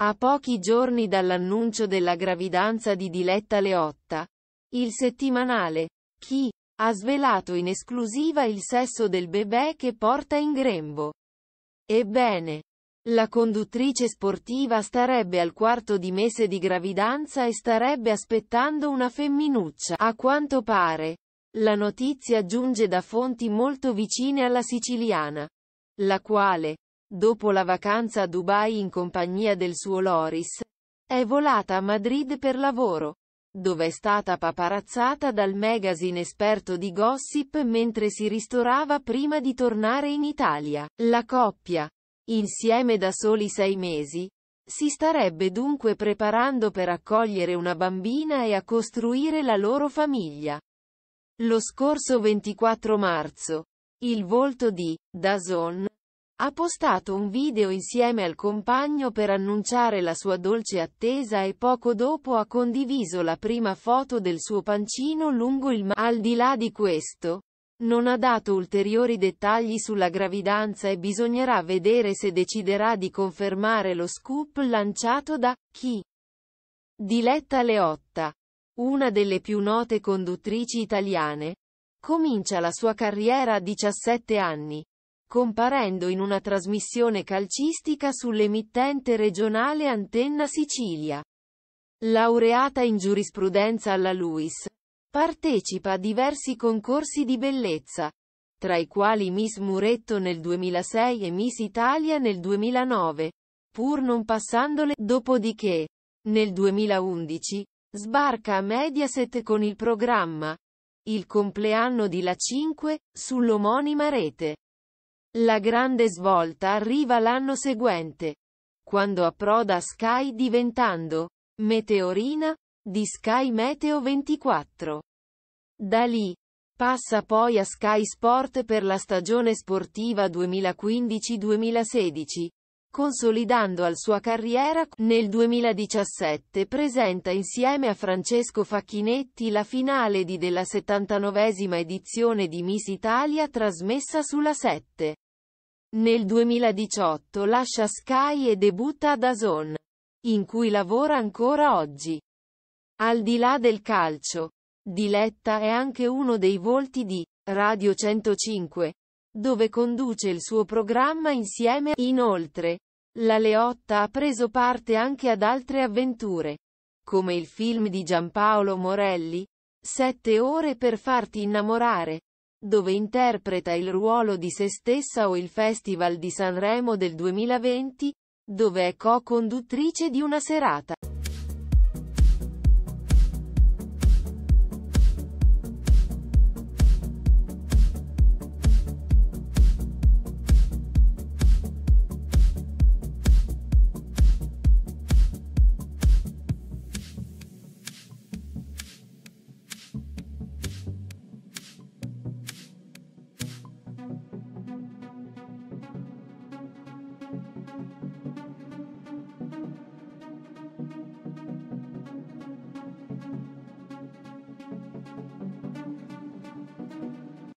A pochi giorni dall'annuncio della gravidanza di Diletta Leotta, il settimanale Chi ha svelato in esclusiva il sesso del bebè che porta in grembo. Ebbene, la conduttrice sportiva starebbe al quarto di mese di gravidanza e starebbe aspettando una femminuccia. A quanto pare, la notizia giunge da fonti molto vicine alla siciliana, la quale dopo la vacanza a Dubai in compagnia del suo Loris, è volata a Madrid per lavoro, dove è stata paparazzata dal magazine esperto di gossip mentre si ristorava prima di tornare in Italia. La coppia, insieme da soli sei mesi, si starebbe dunque preparando per accogliere una bambina e a costruire la loro famiglia. Lo scorso 24 marzo, il volto di Dazon ha postato un video insieme al compagno per annunciare la sua dolce attesa e poco dopo ha condiviso la prima foto del suo pancino lungo il mare. Al di là di questo, non ha dato ulteriori dettagli sulla gravidanza e bisognerà vedere se deciderà di confermare lo scoop lanciato da chi? Diletta Leotta, una delle più note conduttrici italiane, comincia la sua carriera a 17 anni comparendo in una trasmissione calcistica sull'emittente regionale Antenna Sicilia. Laureata in giurisprudenza alla Luis, partecipa a diversi concorsi di bellezza, tra i quali Miss Muretto nel 2006 e Miss Italia nel 2009, pur non passandole, dopodiché, nel 2011, sbarca a Mediaset con il programma Il compleanno di La 5, sull'omonima rete. La grande svolta arriva l'anno seguente, quando approda Sky diventando Meteorina di Sky Meteo 24. Da lì passa poi a Sky Sport per la stagione sportiva 2015-2016, consolidando la sua carriera nel 2017 presenta insieme a Francesco Facchinetti la finale di della 79esima edizione di Miss Italia trasmessa sulla 7. Nel 2018 lascia Sky e debutta ad Azon, in cui lavora ancora oggi. Al di là del calcio, Diletta è anche uno dei volti di Radio 105, dove conduce il suo programma insieme. Inoltre, la Leotta ha preso parte anche ad altre avventure, come il film di Giampaolo Morelli, Sette ore per farti innamorare, dove interpreta il ruolo di se stessa o il Festival di Sanremo del 2020, dove è co-conduttrice di una serata.